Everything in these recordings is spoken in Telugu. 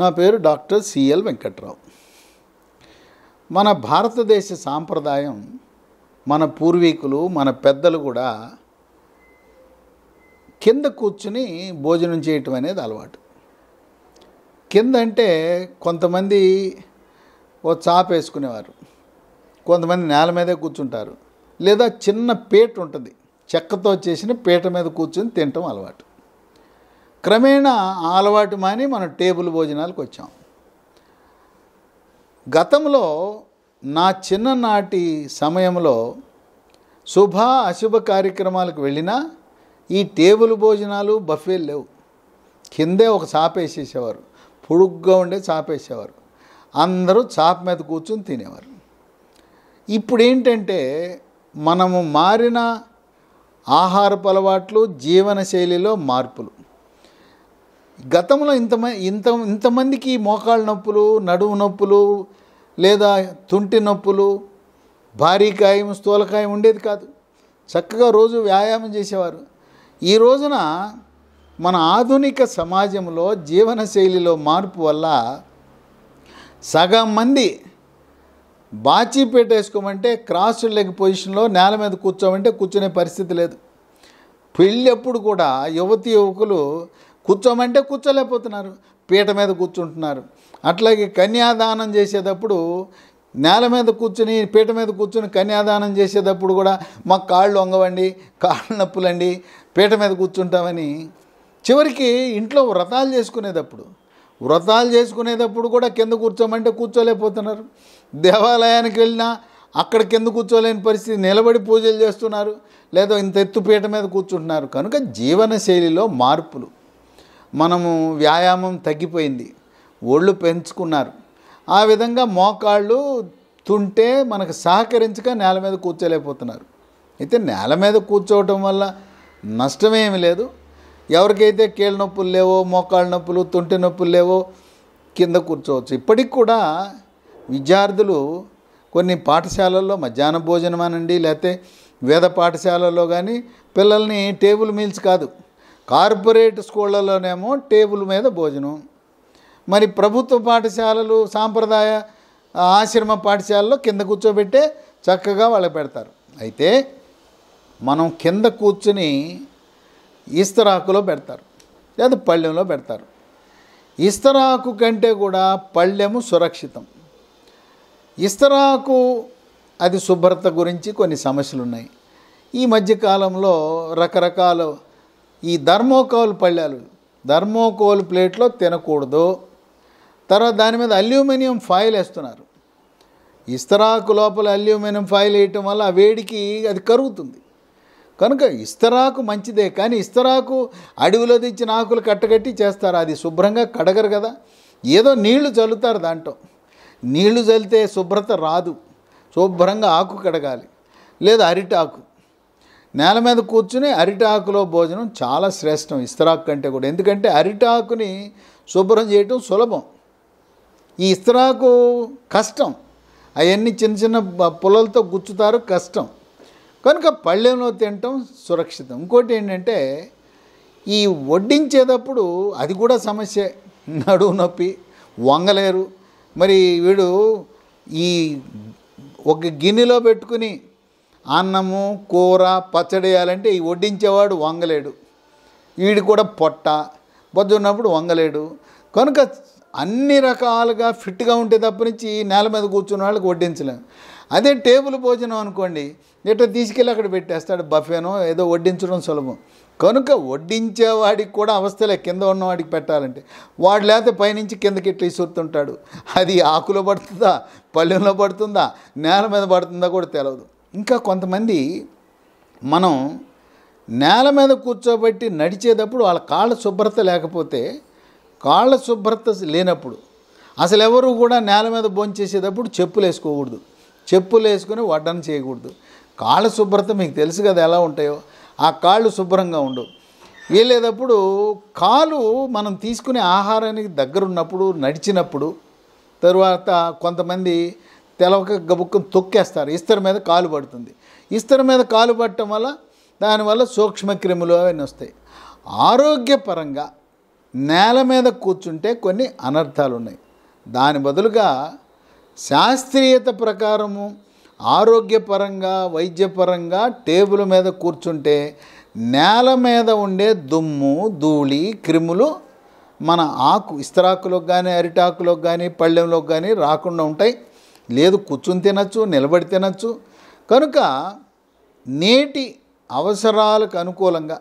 నా పేరు డాక్టర్ సిఎల్ వెంకట్రావు మన భారతదేశ సాంప్రదాయం మన పూర్వీకులు మన పెద్దలు కూడా కింద కూర్చుని భోజనం చేయటం అనేది అలవాటు కింద అంటే కొంతమంది ఓ చాప వేసుకునేవారు కొంతమంది నేల మీదే కూర్చుంటారు లేదా చిన్న పేట ఉంటుంది చెక్కతో చేసిన పీట మీద కూర్చొని తినటం అలవాటు క్రమేణా ఆ అలవాటు మాని మనం టేబుల్ భోజనాలకు వచ్చాం గతంలో నా చిన్ననాటి సమయంలో శుభ అశుభ కార్యక్రమాలకు వెళ్ళినా ఈ టేబుల్ భోజనాలు బఫేలు లేవు కిందే ఒక వేసేసేవారు పొడుగ్గా ఉండే చాపేసేవారు అందరూ చాప మీద కూర్చొని తినేవారు ఇప్పుడు ఏంటంటే మనము మారిన ఆహారపు అలవాట్లు జీవనశైలిలో మార్పులు గతంలో ఇంత ఇంత ఇంతమందికి మోకాళ్ళ నొప్పులు నడుము నొప్పులు లేదా తుంటి నొప్పులు భారీ కాయం స్థూలకాయం ఉండేది కాదు చక్కగా రోజు వ్యాయామం చేసేవారు ఈ రోజున మన ఆధునిక సమాజంలో జీవనశైలిలో మార్పు వల్ల సగం మంది బాచీ పెట్టేసుకోమంటే క్రాస్ లెగ్ పొజిషన్లో నేల మీద కూర్చోమంటే కూర్చునే పరిస్థితి లేదు పెళ్ళప్పుడు కూడా యువతి యువకులు కూర్చోమంటే కూర్చోలేకపోతున్నారు పీట మీద కూర్చుంటున్నారు అట్లాగే కన్యాదానం చేసేటప్పుడు నేల మీద కూర్చుని పీట మీద కూర్చుని కన్యాదానం చేసేటప్పుడు కూడా మాకు కాళ్ళు వంగవండి కాళ్ళు నొప్పులండి పీట మీద కూర్చుంటామని చివరికి ఇంట్లో వ్రతాలు చేసుకునేటప్పుడు వ్రతాలు చేసుకునేటప్పుడు కూడా కింద కూర్చోమంటే కూర్చోలేకపోతున్నారు దేవాలయానికి వెళ్ళినా అక్కడ కింద కూర్చోలేని పరిస్థితి నిలబడి పూజలు చేస్తున్నారు లేదా ఇంత ఎత్తుపీట మీద కూర్చుంటున్నారు కనుక జీవన శైలిలో మార్పులు మనము వ్యాయామం తగ్గిపోయింది ఒళ్ళు పెంచుకున్నారు ఆ విధంగా మోకాళ్ళు తుంటే మనకు సహకరించక నేల మీద కూర్చోలేకపోతున్నారు అయితే నేల మీద కూర్చోవటం వల్ల నష్టమేమి లేదు ఎవరికైతే కీళ్ళ నొప్పులు లేవో మోకాళ్ళ నొప్పులు తొంటి నొప్పులు లేవో కింద కూర్చోవచ్చు ఇప్పటికి కూడా విద్యార్థులు కొన్ని పాఠశాలల్లో మధ్యాహ్న భోజనం అనండి లేకపోతే వేద పాఠశాలల్లో కానీ పిల్లల్ని టేబుల్ మీల్స్ కాదు కార్పొరేట్ స్కూళ్ళలోనేమో టేబుల్ మీద భోజనం మరి ప్రభుత్వ పాఠశాలలు సాంప్రదాయ ఆశ్రమ పాఠశాలలో కింద కూర్చోబెట్టే చక్కగా వాళ్ళకి పెడతారు అయితే మనం కింద కూర్చుని ఈస్తరాకులో పెడతారు లేదా పళ్ళెంలో పెడతారు ఇస్తరాకు కంటే కూడా పళ్ళెము సురక్షితం ఇస్తరాకు అది శుభ్రత గురించి కొన్ని సమస్యలు ఉన్నాయి ఈ మధ్యకాలంలో రకరకాల ఈ ధర్మోకోల్ పళ్ళాలు ధర్మోకోల్ ప్లేట్లో తినకూడదు తర్వాత దాని మీద అల్యూమినియం ఫాయిల్ వేస్తున్నారు ఇస్తరాకు లోపల అల్యూమినియం ఫాయిల్ వేయటం వల్ల ఆ వేడికి అది కరుగుతుంది కనుక ఇస్తరాకు మంచిదే కానీ ఇస్తరాకు అడవిలో తెచ్చిన ఆకులు కట్టగట్టి చేస్తారు అది శుభ్రంగా కడగరు కదా ఏదో నీళ్లు చల్లుతారు దాంట్లో నీళ్లు చల్లితే శుభ్రత రాదు శుభ్రంగా ఆకు కడగాలి లేదా అరిటాకు నేల మీద కూర్చుని అరిటాకులో భోజనం చాలా శ్రేష్టం ఇస్తరాకు కంటే కూడా ఎందుకంటే అరిటాకుని శుభ్రం చేయటం సులభం ఈ ఇస్తరాకు కష్టం అవన్నీ చిన్న చిన్న పుల్లలతో గుచ్చుతారు కష్టం కనుక పళ్ళెంలో తినటం సురక్షితం ఇంకోటి ఏంటంటే ఈ వడ్డించేటప్పుడు అది కూడా సమస్యే నడువు నొప్పి వంగలేరు మరి వీడు ఈ ఒక గిన్నెలో పెట్టుకుని అన్నము కూర పచ్చడి వేయాలంటే ఈ వడ్డించేవాడు వంగలేడు వీడు కూడా పొట్ట పొద్దున్నప్పుడు వంగలేడు కనుక అన్ని రకాలుగా ఫిట్గా ఉంటే తప్ప నుంచి నేల మీద కూర్చున్న వాళ్ళకి వడ్డించలేము అదే టేబుల్ భోజనం అనుకోండి ఎట్లా తీసుకెళ్ళి అక్కడ పెట్టేస్తాడు బఫేనో ఏదో వడ్డించడం సులభం కనుక వడ్డించేవాడికి కూడా అవస్థలే కింద ఉన్నవాడికి పెట్టాలంటే వాడు లేకపోతే పైనుంచి కిందకి ఇట్లా ఇసురుతుంటాడు అది ఆకులో పడుతుందా పళ్ళెంలో పడుతుందా నేల మీద పడుతుందా కూడా తెలియదు ఇంకా కొంతమంది మనం నేల మీద కూర్చోబెట్టి నడిచేటప్పుడు వాళ్ళ కాళ్ళ శుభ్రత లేకపోతే కాళ్ళ శుభ్రత లేనప్పుడు అసలు ఎవరు కూడా నేల మీద భోంచేసేటప్పుడు చెప్పులు వేసుకోకూడదు చెప్పులు వేసుకుని వడ్డన చేయకూడదు కాళ్ళ శుభ్రత మీకు తెలుసు కదా ఎలా ఉంటాయో ఆ కాళ్ళు శుభ్రంగా ఉండవు వీలేటప్పుడు కాలు మనం తీసుకునే ఆహారానికి దగ్గరున్నప్పుడు నడిచినప్పుడు తర్వాత కొంతమంది తెలవక గబుక్కుని తొక్కేస్తారు ఇస్తర మీద కాలు పడుతుంది ఇస్తర మీద కాలు పట్టడం వల్ల దానివల్ల సూక్ష్మక్రిములు అవన్నీ వస్తాయి ఆరోగ్యపరంగా నేల మీద కూర్చుంటే కొన్ని అనర్థాలు ఉన్నాయి దాని బదులుగా శాస్త్రీయత ప్రకారము ఆరోగ్యపరంగా వైద్యపరంగా టేబుల్ మీద కూర్చుంటే నేల మీద ఉండే దుమ్ము ధూళి క్రిములు మన ఆకు ఇస్తరాకులకు కానీ అరిటాకులకు కానీ పళ్ళెంలోకి కానీ రాకుండా ఉంటాయి లేదు కూర్చుని తినచ్చు నిలబడి తినచ్చు కనుక నేటి అవసరాలకు అనుకూలంగా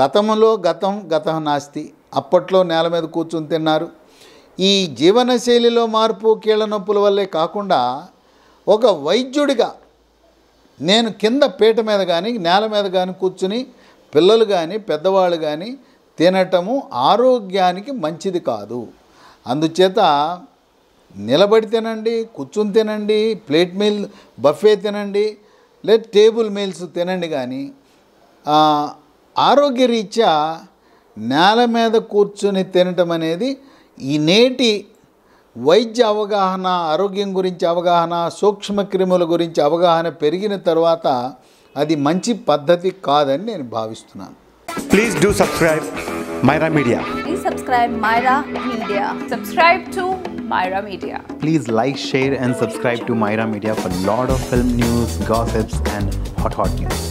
గతంలో గతం గతం నాస్తి అప్పట్లో నేల మీద కూర్చుని తిన్నారు ఈ జీవనశైలిలో మార్పు కీళ్ళ నొప్పుల వల్లే కాకుండా ఒక వైద్యుడిగా నేను కింద పీట మీద కానీ నేల మీద కానీ కూర్చుని పిల్లలు కానీ పెద్దవాళ్ళు కానీ తినటము ఆరోగ్యానికి మంచిది కాదు అందుచేత నిలబడి తినండి కూర్చుని తినండి ప్లేట్ మీల్ బఫే తినండి లేదా టేబుల్ మీల్స్ తినండి కానీ ఆరోగ్యరీత్యా నేల మీద కూర్చుని తినటం అనేది ఈ నేటి వైద్య అవగాహన ఆరోగ్యం గురించి అవగాహన సూక్ష్మక్రిముల గురించి అవగాహన పెరిగిన తర్వాత అది మంచి పద్ధతి కాదని నేను భావిస్తున్నాను please do subscribe Myra Media please subscribe Myra Media subscribe to Myra Media please like share and subscribe to Myra Media for lot of film news gossips and hot hot news